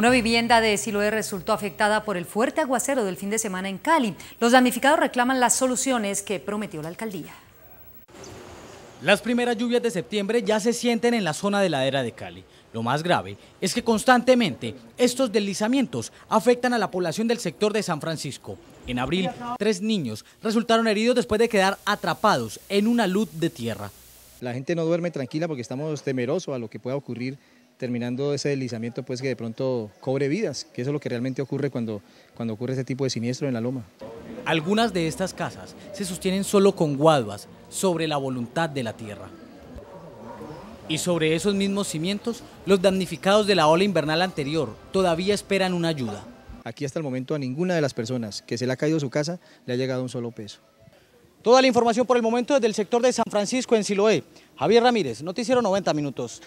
Una vivienda de Siloe resultó afectada por el fuerte aguacero del fin de semana en Cali. Los damnificados reclaman las soluciones que prometió la alcaldía. Las primeras lluvias de septiembre ya se sienten en la zona de ladera de Cali. Lo más grave es que constantemente estos deslizamientos afectan a la población del sector de San Francisco. En abril, tres niños resultaron heridos después de quedar atrapados en una luz de tierra. La gente no duerme tranquila porque estamos temerosos a lo que pueda ocurrir terminando ese deslizamiento, pues que de pronto cobre vidas, que eso es lo que realmente ocurre cuando, cuando ocurre ese tipo de siniestro en la loma. Algunas de estas casas se sostienen solo con guaduas sobre la voluntad de la tierra. Y sobre esos mismos cimientos, los damnificados de la ola invernal anterior todavía esperan una ayuda. Aquí hasta el momento a ninguna de las personas que se le ha caído su casa le ha llegado un solo peso. Toda la información por el momento desde el sector de San Francisco en Siloé. Javier Ramírez, Noticiero 90 Minutos.